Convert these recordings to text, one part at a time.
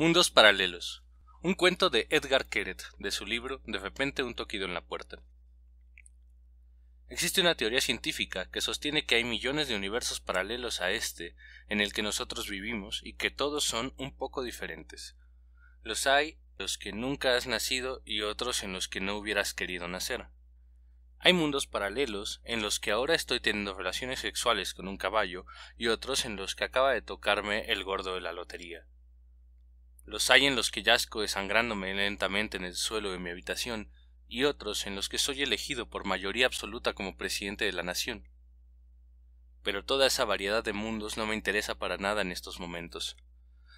Mundos Paralelos. Un cuento de Edgar Keret, de su libro De repente un toquido en la puerta. Existe una teoría científica que sostiene que hay millones de universos paralelos a este en el que nosotros vivimos y que todos son un poco diferentes. Los hay los que nunca has nacido y otros en los que no hubieras querido nacer. Hay mundos paralelos en los que ahora estoy teniendo relaciones sexuales con un caballo y otros en los que acaba de tocarme el gordo de la lotería. Los hay en los que yazco desangrándome lentamente en el suelo de mi habitación, y otros en los que soy elegido por mayoría absoluta como presidente de la nación. Pero toda esa variedad de mundos no me interesa para nada en estos momentos.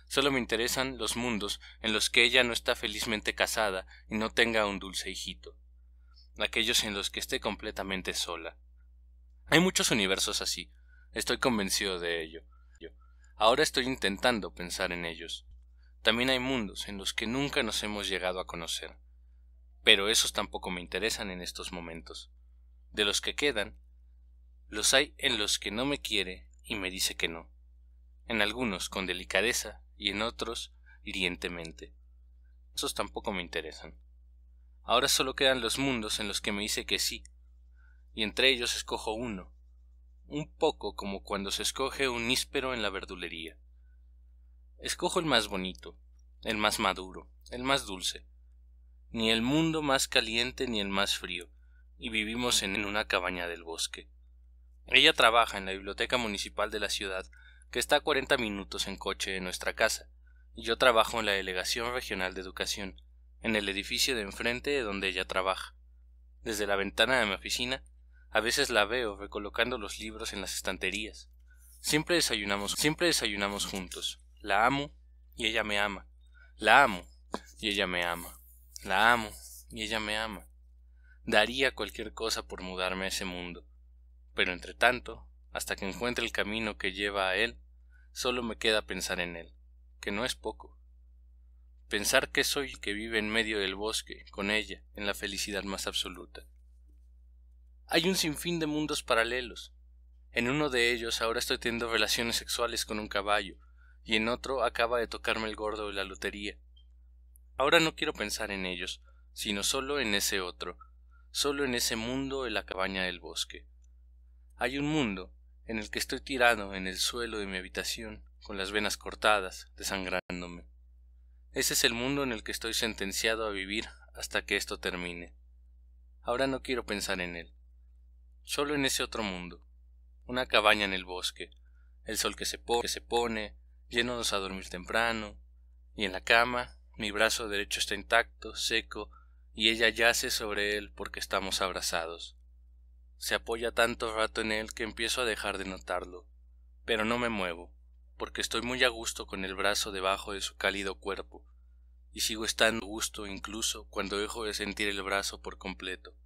Solo me interesan los mundos en los que ella no está felizmente casada y no tenga un dulce hijito. Aquellos en los que esté completamente sola. Hay muchos universos así. Estoy convencido de ello. Ahora estoy intentando pensar en ellos. También hay mundos en los que nunca nos hemos llegado a conocer, pero esos tampoco me interesan en estos momentos. De los que quedan, los hay en los que no me quiere y me dice que no, en algunos con delicadeza y en otros hirientemente. Esos tampoco me interesan. Ahora solo quedan los mundos en los que me dice que sí, y entre ellos escojo uno, un poco como cuando se escoge un níspero en la verdulería. Escojo el más bonito, el más maduro, el más dulce. Ni el mundo más caliente ni el más frío, y vivimos en una cabaña del bosque. Ella trabaja en la biblioteca municipal de la ciudad, que está a 40 minutos en coche de nuestra casa, y yo trabajo en la Delegación Regional de Educación, en el edificio de enfrente de donde ella trabaja. Desde la ventana de mi oficina, a veces la veo recolocando los libros en las estanterías. Siempre desayunamos, siempre desayunamos juntos, la amo y ella me ama. La amo y ella me ama. La amo y ella me ama. Daría cualquier cosa por mudarme a ese mundo. Pero entre tanto, hasta que encuentre el camino que lleva a él, solo me queda pensar en él, que no es poco. Pensar que soy el que vive en medio del bosque, con ella, en la felicidad más absoluta. Hay un sinfín de mundos paralelos. En uno de ellos ahora estoy teniendo relaciones sexuales con un caballo, y en otro acaba de tocarme el gordo de la lotería. Ahora no quiero pensar en ellos, sino solo en ese otro, solo en ese mundo de la cabaña del bosque. Hay un mundo en el que estoy tirado en el suelo de mi habitación, con las venas cortadas, desangrándome. Ese es el mundo en el que estoy sentenciado a vivir hasta que esto termine. Ahora no quiero pensar en él. Solo en ese otro mundo. Una cabaña en el bosque. El sol que se, que se pone, llenos a dormir temprano, y en la cama mi brazo derecho está intacto, seco, y ella yace sobre él porque estamos abrazados. Se apoya tanto rato en él que empiezo a dejar de notarlo, pero no me muevo, porque estoy muy a gusto con el brazo debajo de su cálido cuerpo, y sigo estando a gusto incluso cuando dejo de sentir el brazo por completo.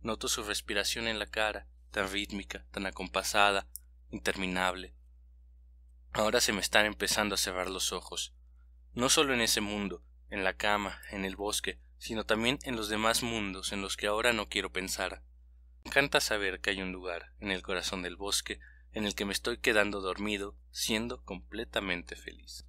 Noto su respiración en la cara, tan rítmica, tan acompasada, interminable, Ahora se me están empezando a cerrar los ojos. No solo en ese mundo, en la cama, en el bosque, sino también en los demás mundos en los que ahora no quiero pensar. Me encanta saber que hay un lugar, en el corazón del bosque, en el que me estoy quedando dormido, siendo completamente feliz.